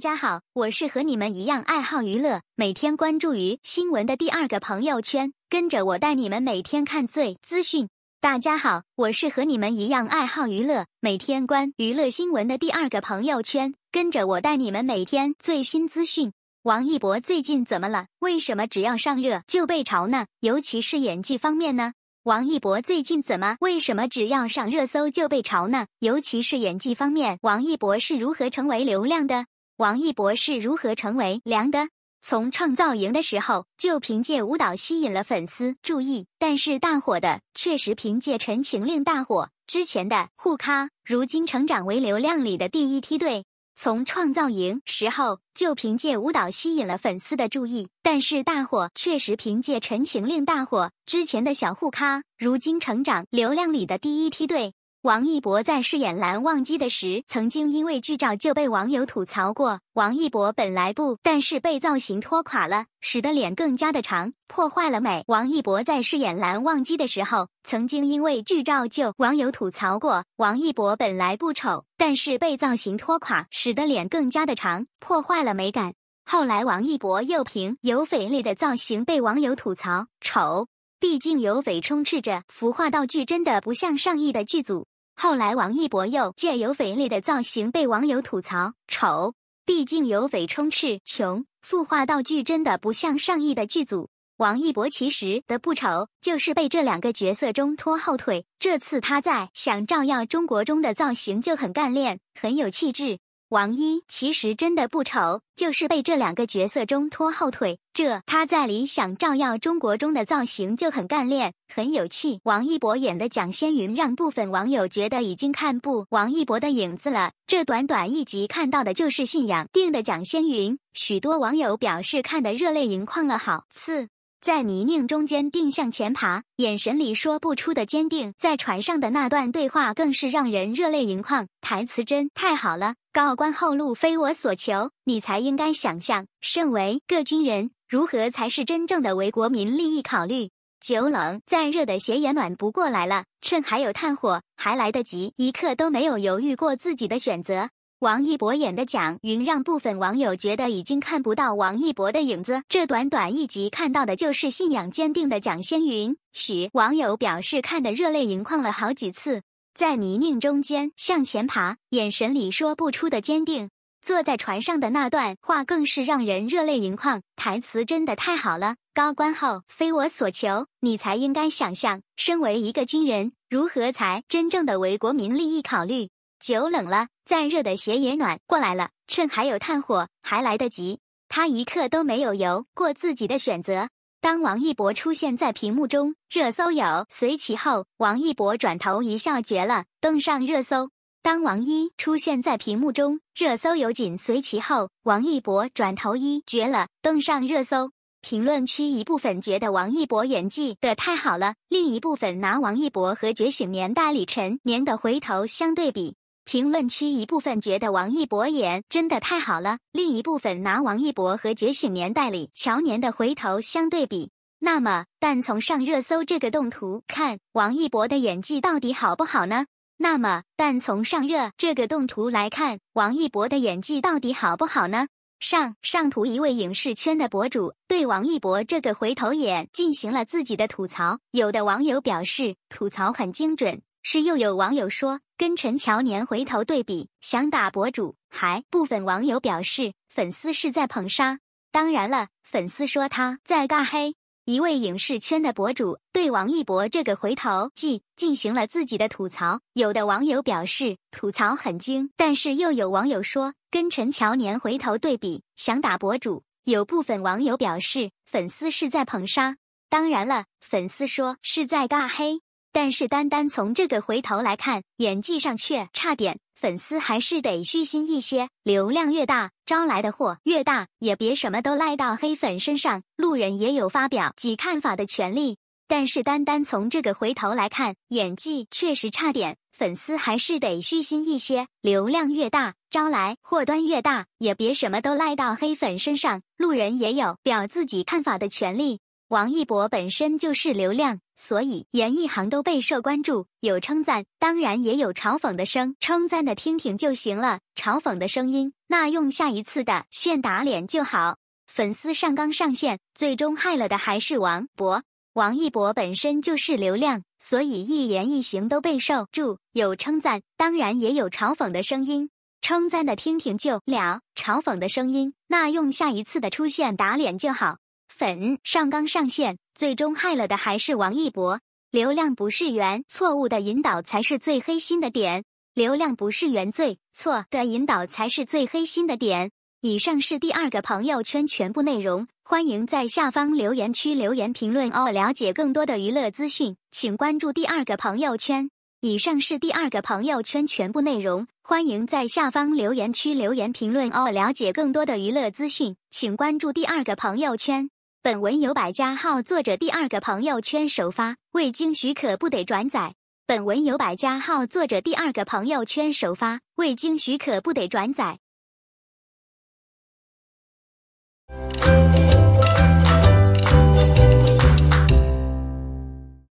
大家好，我是和你们一样爱好娱乐，每天关注于新闻的第二个朋友圈，跟着我带你们每天看最资讯。大家好，我是和你们一样爱好娱乐，每天关娱乐新闻的第二个朋友圈，跟着我带你们每天最新资讯。王一博最近怎么了？为什么只要上热就被潮呢？尤其是演技方面呢？王一博最近怎么？为什么只要上热搜就被潮呢？尤其是演技方面，王一博是如何成为流量的？王一博是如何成为凉的？从创造营的时候就凭借舞蹈吸引了粉丝注意，但是大火的确实凭借《陈情令》大火。之前的互咖，如今成长为流量里的第一梯队。从创造营时候就凭借舞蹈吸引了粉丝的注意，但是大火确实凭借《陈情令》大火。之前的小互咖，如今成长流量里的第一梯队。王一博在饰演蓝忘机的时，曾经因为剧照就被网友吐槽过。王一博本来不，但是被造型拖垮了，使得脸更加的长，破坏了美。王一博在饰演蓝忘机的时候，曾经因为剧照就网友吐槽过。王一博本来不丑，但是被造型拖垮，使得脸更加的长，破坏了美感。后来王一博又凭有翡类的造型被网友吐槽丑，毕竟有翡充斥着服化道具，真的不像上亿的剧组。后来，王一博又借有翡类的造型被网友吐槽丑，毕竟有翡充斥穷富化道具，真的不像上亿的剧组。王一博其实的不丑，就是被这两个角色中拖后腿。这次他在想照耀中国中的造型就很干练，很有气质。王一其实真的不丑，就是被这两个角色中拖后腿。这他在《理想照耀中国》中的造型就很干练、很有趣。王一博演的蒋先云，让部分网友觉得已经看不王一博的影子了。这短短一集看到的就是信仰定的蒋先云，许多网友表示看得热泪盈眶了。好次，在泥泞中间定向前爬，眼神里说不出的坚定。在船上的那段对话更是让人热泪盈眶，台词真太好了。高官厚禄非我所求，你才应该想象甚为各军人。如何才是真正的为国民利益考虑？久冷，再热的鞋也暖不过来了。趁还有炭火，还来得及，一刻都没有犹豫过自己的选择。王一博演的蒋云，让部分网友觉得已经看不到王一博的影子。这短短一集看到的就是信仰坚定的蒋先云。许网友表示看得热泪盈眶了好几次。在泥泞中间向前爬，眼神里说不出的坚定。坐在船上的那段话更是让人热泪盈眶，台词真的太好了。高官厚非我所求，你才应该想象，身为一个军人，如何才真正的为国民利益考虑？酒冷了，再热的鞋也暖过来了，趁还有炭火，还来得及。他一刻都没有犹过自己的选择。当王一博出现在屏幕中，热搜有随其后。王一博转头一笑，绝了，登上热搜。当王一出现在屏幕中，热搜有紧随其后。王一博转头一绝了，登上热搜。评论区一部分觉得王一博演技的太好了，另一部分拿王一博和《觉醒年代》李晨年的回头相对比。评论区一部分觉得王一博演真的太好了，另一部分拿王一博和《觉醒年代》里乔年的回头相对比。那么，但从上热搜这个动图看，王一博的演技到底好不好呢？那么，但从上热这个动图来看，王一博的演技到底好不好呢？上上图一位影视圈的博主对王一博这个回头眼进行了自己的吐槽，有的网友表示吐槽很精准，是又有网友说跟陈乔年回头对比想打博主，还部分网友表示粉丝是在捧杀，当然了，粉丝说他在尬黑。一位影视圈的博主对王一博这个回头计进行了自己的吐槽，有的网友表示吐槽很精，但是又有网友说跟陈乔年回头对比，想打博主。有部分网友表示粉丝是在捧杀，当然了，粉丝说是在尬黑，但是单单从这个回头来看，演技上却差点。粉丝还是得虚心一些，流量越大，招来的祸越大，也别什么都赖到黑粉身上。路人也有发表己看法的权利。但是单单从这个回头来看，演技确实差点。粉丝还是得虚心一些，流量越大，招来祸端越大，也别什么都赖到黑粉身上。路人也有表自己看法的权利。王一博本身就是流量。所以，言一行都备受关注，有称赞，当然也有嘲讽的声。称赞的听听就行了，嘲讽的声音那用下一次的现打脸就好。粉丝上纲上线，最终害了的还是王博。王一博本身就是流量，所以一言一行都备受注，有称赞，当然也有嘲讽的声音。称赞的听听就了，嘲讽的声音那用下一次的出现打脸就好。粉上纲上线。最终害了的还是王一博。流量不是缘，错误的引导才是最黑心的点。流量不是原罪，错的引导才是最黑心的点。以上是第二个朋友圈全部内容，欢迎在下方留言区留言评论哦。了解更多的娱乐资讯，请关注第二个朋友圈。以上是第二个朋友圈全部内容，欢迎在下方留言区留言评论哦。了解更多的娱乐资讯，请关注第二个朋友圈。本文由百家号作者第二个朋友圈首发，未经许可不得转载。本文由百家号作者第二个朋友圈首发，未经许可不得转载。